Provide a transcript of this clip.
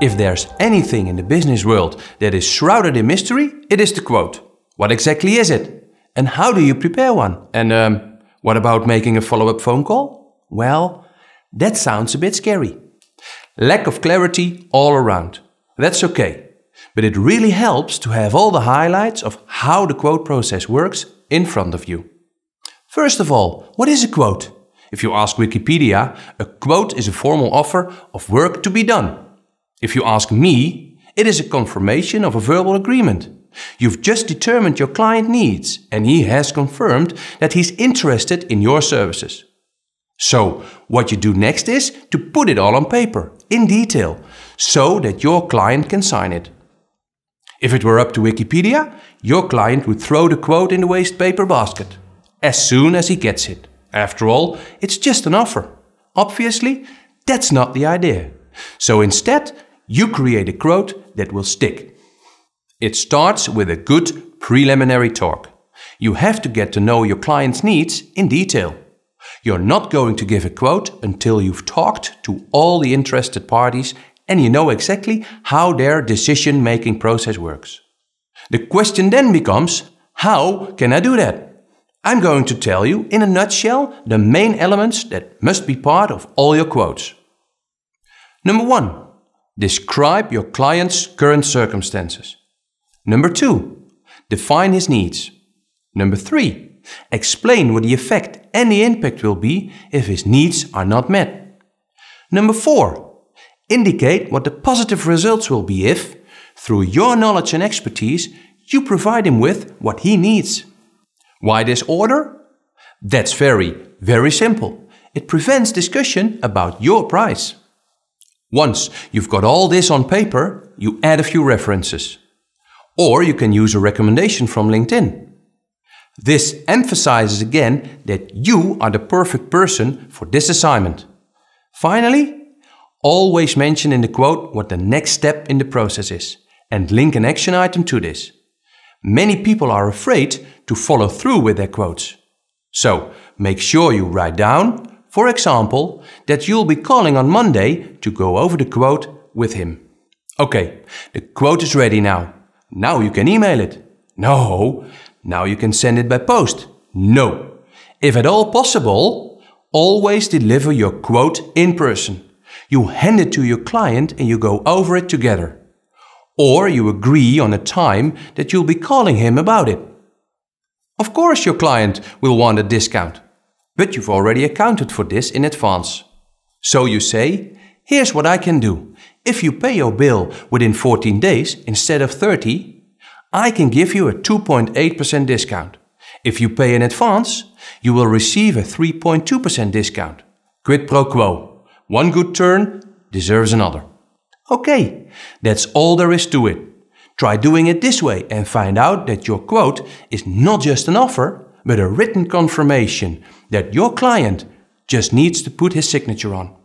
if there's anything in the business world that is shrouded in mystery, it is the quote. What exactly is it? And how do you prepare one? And um, what about making a follow up phone call? Well, that sounds a bit scary. Lack of clarity all around. That's okay. But it really helps to have all the highlights of how the quote process works in front of you. First of all, what is a quote? If you ask Wikipedia, a quote is a formal offer of work to be done if you ask me, it is a confirmation of a verbal agreement. You've just determined your client needs and he has confirmed that he's interested in your services. So, what you do next is to put it all on paper, in detail, so that your client can sign it. If it were up to Wikipedia, your client would throw the quote in the waste paper basket as soon as he gets it. After all, it's just an offer. Obviously, that's not the idea. So instead, you create a quote that will stick. It starts with a good preliminary talk. You have to get to know your client's needs in detail. You're not going to give a quote until you've talked to all the interested parties and you know exactly how their decision making process works. The question then becomes how can I do that? I'm going to tell you in a nutshell the main elements that must be part of all your quotes. Number one, Describe your client's current circumstances. Number two, define his needs. Number three, explain what the effect and the impact will be if his needs are not met. Number four, indicate what the positive results will be if, through your knowledge and expertise, you provide him with what he needs. Why this order? That's very, very simple. It prevents discussion about your price. Once you've got all this on paper, you add a few references. Or you can use a recommendation from LinkedIn. This emphasizes again that you are the perfect person for this assignment. Finally, always mention in the quote what the next step in the process is and link an action item to this. Many people are afraid to follow through with their quotes. So make sure you write down for example, that you'll be calling on Monday to go over the quote with him. Okay, the quote is ready now. Now you can email it. No. Now you can send it by post. No. If at all possible, always deliver your quote in person. You hand it to your client and you go over it together. Or you agree on a time that you'll be calling him about it. Of course, your client will want a discount. But you've already accounted for this in advance. So you say, here's what I can do. If you pay your bill within 14 days instead of 30, I can give you a 2.8% discount. If you pay in advance, you will receive a 3.2% discount. Quid pro quo. One good turn deserves another. Okay, that's all there is to it. Try doing it this way and find out that your quote is not just an offer, but a written confirmation that your client just needs to put his signature on.